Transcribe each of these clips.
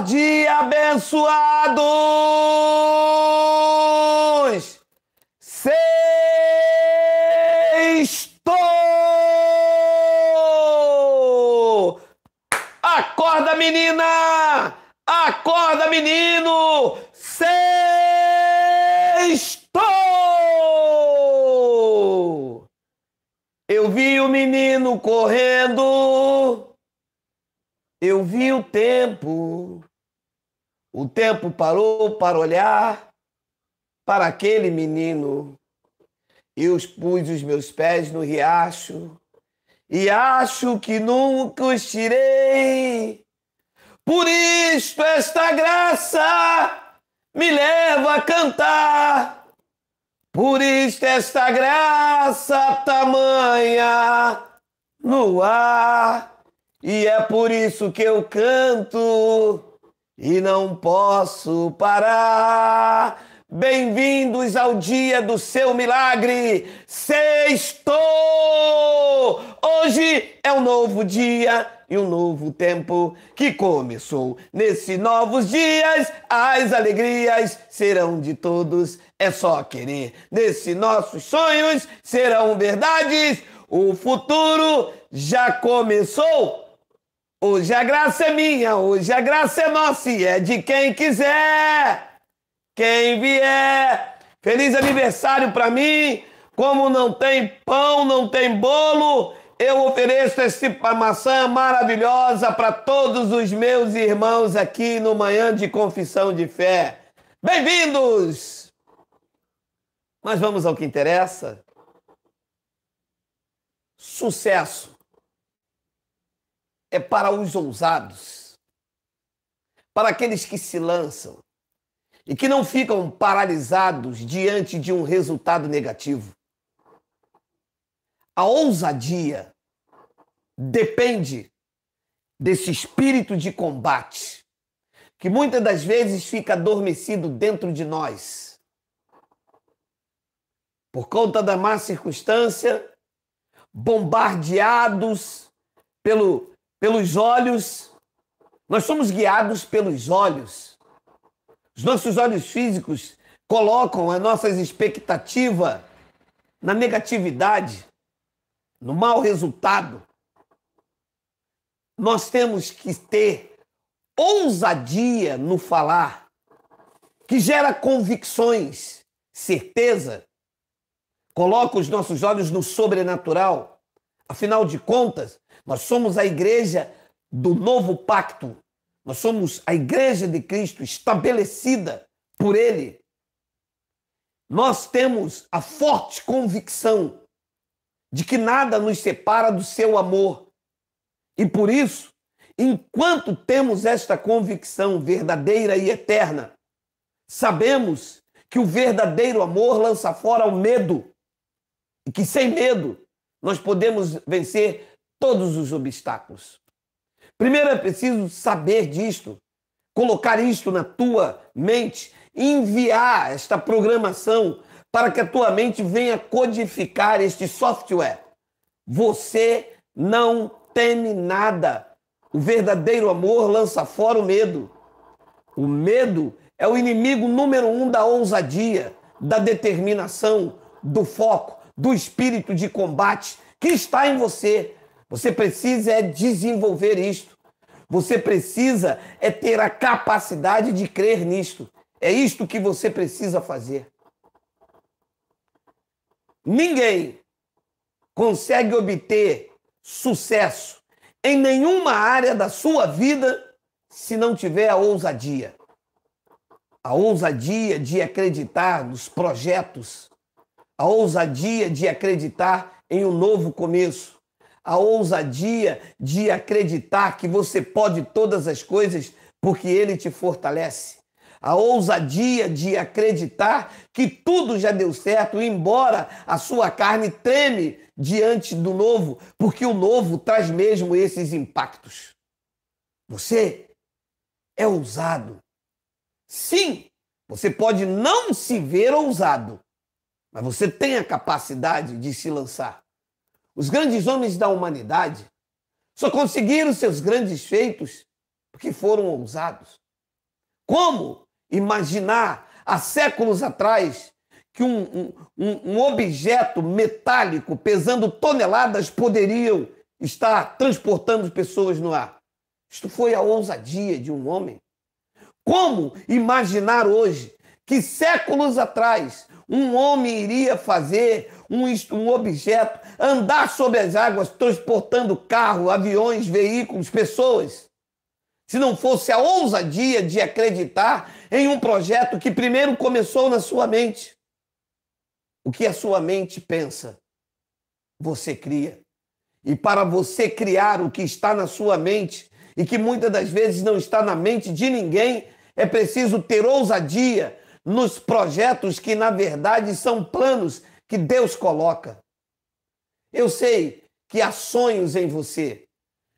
dia, abençoados! Sextou! Acorda, menina! Acorda, menino! Sextou! Eu vi o menino correndo. Eu vi o tempo o tempo parou para olhar para aquele menino. Eu pus os meus pés no riacho e acho que nunca os tirei. Por isto esta graça me leva a cantar. Por isto esta graça tamanha no ar. E é por isso que eu canto e não posso parar. Bem-vindos ao dia do seu milagre, sexto! Hoje é um novo dia e um novo tempo que começou. Nesses novos dias, as alegrias serão de todos, é só querer. Nesses nossos sonhos serão verdades, o futuro já começou. Hoje a graça é minha, hoje a graça é nossa e é de quem quiser. Quem vier. Feliz aniversário para mim. Como não tem pão, não tem bolo, eu ofereço essa maçã maravilhosa para todos os meus irmãos aqui no Manhã de Confissão de Fé. Bem-vindos! Mas vamos ao que interessa. Sucesso é para os ousados, para aqueles que se lançam e que não ficam paralisados diante de um resultado negativo. A ousadia depende desse espírito de combate que muitas das vezes fica adormecido dentro de nós. Por conta da má circunstância, bombardeados pelo pelos olhos, nós somos guiados pelos olhos. Os nossos olhos físicos colocam as nossas expectativas na negatividade, no mau resultado. Nós temos que ter ousadia no falar, que gera convicções, certeza, coloca os nossos olhos no sobrenatural. Afinal de contas, nós somos a igreja do novo pacto. Nós somos a igreja de Cristo estabelecida por Ele. Nós temos a forte convicção de que nada nos separa do seu amor. E por isso, enquanto temos esta convicção verdadeira e eterna, sabemos que o verdadeiro amor lança fora o medo e que sem medo nós podemos vencer todos os obstáculos. Primeiro é preciso saber disto, colocar isto na tua mente, enviar esta programação para que a tua mente venha codificar este software. Você não teme nada. O verdadeiro amor lança fora o medo. O medo é o inimigo número um da ousadia, da determinação, do foco, do espírito de combate que está em você você precisa é desenvolver isto. Você precisa é ter a capacidade de crer nisto. É isto que você precisa fazer. Ninguém consegue obter sucesso em nenhuma área da sua vida se não tiver a ousadia. A ousadia de acreditar nos projetos, a ousadia de acreditar em um novo começo, a ousadia de acreditar que você pode todas as coisas porque ele te fortalece. A ousadia de acreditar que tudo já deu certo, embora a sua carne treme diante do novo, porque o novo traz mesmo esses impactos. Você é ousado. Sim, você pode não se ver ousado, mas você tem a capacidade de se lançar. Os grandes homens da humanidade só conseguiram seus grandes feitos porque foram ousados. Como imaginar há séculos atrás que um, um, um objeto metálico pesando toneladas poderiam estar transportando pessoas no ar? Isto foi a ousadia de um homem. Como imaginar hoje que séculos atrás um homem iria fazer um, um objeto, andar sobre as águas, transportando carro, aviões, veículos, pessoas. Se não fosse a ousadia de acreditar em um projeto que primeiro começou na sua mente. O que a sua mente pensa, você cria. E para você criar o que está na sua mente, e que muitas das vezes não está na mente de ninguém, é preciso ter ousadia nos projetos que, na verdade, são planos que Deus coloca. Eu sei que há sonhos em você.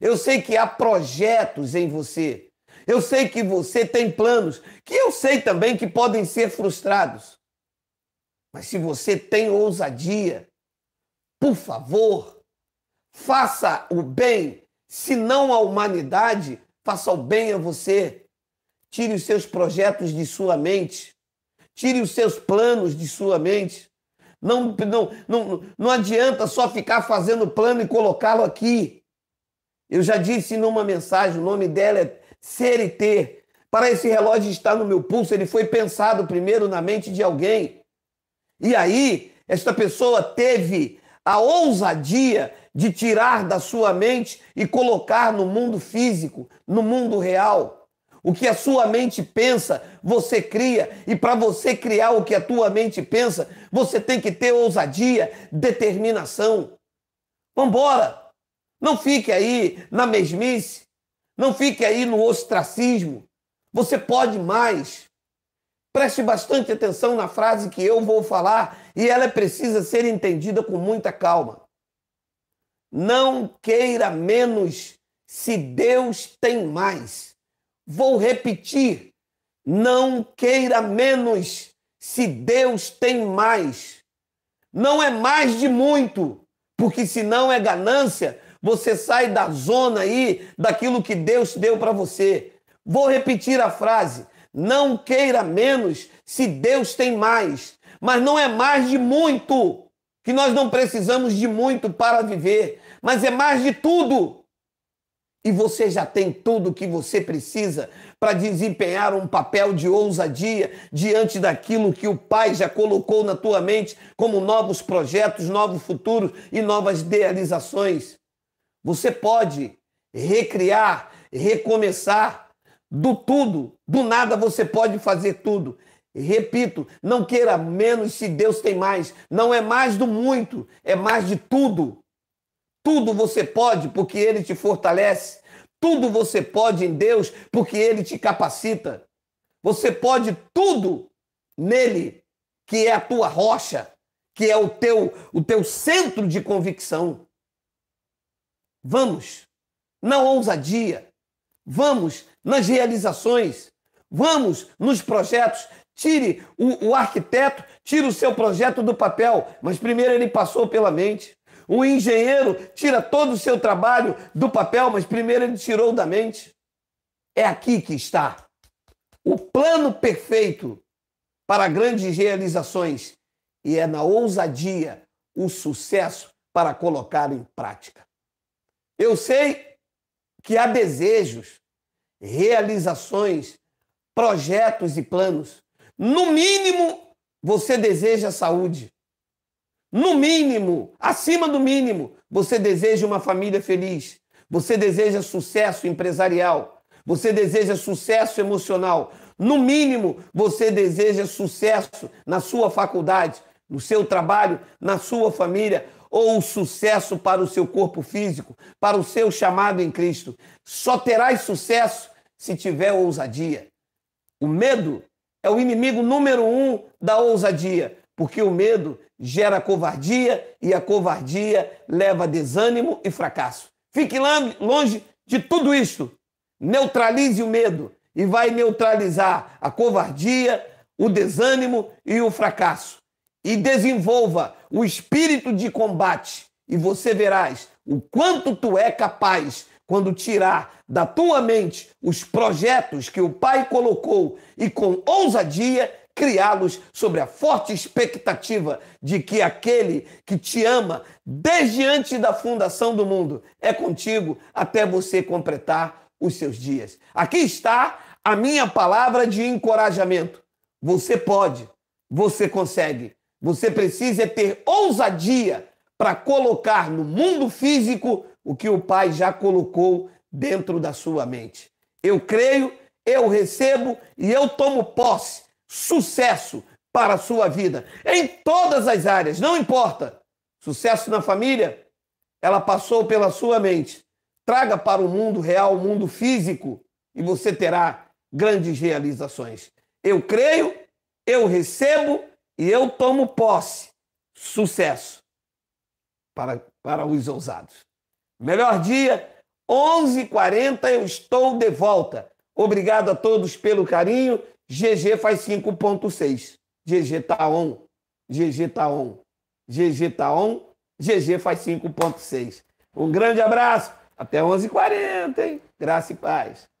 Eu sei que há projetos em você. Eu sei que você tem planos, que eu sei também que podem ser frustrados. Mas se você tem ousadia, por favor, faça o bem, se não à humanidade, faça o bem a você. Tire os seus projetos de sua mente. Tire os seus planos de sua mente. Não, não, não, não adianta só ficar fazendo plano e colocá-lo aqui. Eu já disse numa mensagem, o nome dela é Ser e Ter. Para esse relógio estar no meu pulso, ele foi pensado primeiro na mente de alguém. E aí, esta pessoa teve a ousadia de tirar da sua mente e colocar no mundo físico, no mundo real. O que a sua mente pensa, você cria, e para você criar o que a tua mente pensa, você tem que ter ousadia, determinação. Vambora! Não fique aí na mesmice, não fique aí no ostracismo. Você pode mais. Preste bastante atenção na frase que eu vou falar e ela precisa ser entendida com muita calma. Não queira menos se Deus tem mais. Vou repetir: não queira menos se Deus tem mais. Não é mais de muito, porque se não é ganância, você sai da zona aí daquilo que Deus deu para você. Vou repetir a frase: não queira menos se Deus tem mais. Mas não é mais de muito, que nós não precisamos de muito para viver, mas é mais de tudo e você já tem tudo o que você precisa para desempenhar um papel de ousadia diante daquilo que o Pai já colocou na tua mente como novos projetos, novos futuros e novas idealizações. Você pode recriar, recomeçar do tudo, do nada você pode fazer tudo. Repito, não queira menos se Deus tem mais. Não é mais do muito, é mais de tudo. Tudo você pode porque Ele te fortalece. Tudo você pode em Deus porque Ele te capacita. Você pode tudo nele, que é a tua rocha, que é o teu, o teu centro de convicção. Vamos na ousadia, vamos nas realizações, vamos nos projetos. Tire o, o arquiteto, tire o seu projeto do papel, mas primeiro ele passou pela mente. Um engenheiro tira todo o seu trabalho do papel, mas primeiro ele tirou da mente. É aqui que está o plano perfeito para grandes realizações e é na ousadia o sucesso para colocar em prática. Eu sei que há desejos, realizações, projetos e planos. No mínimo, você deseja saúde. No mínimo, acima do mínimo, você deseja uma família feliz, você deseja sucesso empresarial, você deseja sucesso emocional, no mínimo, você deseja sucesso na sua faculdade, no seu trabalho, na sua família, ou sucesso para o seu corpo físico, para o seu chamado em Cristo. Só terás sucesso se tiver ousadia. O medo é o inimigo número um da ousadia, porque o medo gera covardia e a covardia leva desânimo e fracasso. Fique longe de tudo isto. Neutralize o medo e vai neutralizar a covardia, o desânimo e o fracasso. E desenvolva o espírito de combate e você verás o quanto tu é capaz quando tirar da tua mente os projetos que o Pai colocou e com ousadia criá-los sobre a forte expectativa de que aquele que te ama desde antes da fundação do mundo é contigo até você completar os seus dias. Aqui está a minha palavra de encorajamento. Você pode, você consegue. Você precisa ter ousadia para colocar no mundo físico o que o Pai já colocou dentro da sua mente. Eu creio, eu recebo e eu tomo posse sucesso para a sua vida, em todas as áreas, não importa. Sucesso na família, ela passou pela sua mente. Traga para o mundo real, o mundo físico, e você terá grandes realizações. Eu creio, eu recebo e eu tomo posse. Sucesso para, para os ousados. Melhor dia, 11h40 eu estou de volta. Obrigado a todos pelo carinho GG faz 5.6. GG tá on. GG tá on. GG tá on. GG faz 5.6. Um grande abraço. Até 11h40, hein? Graça e paz.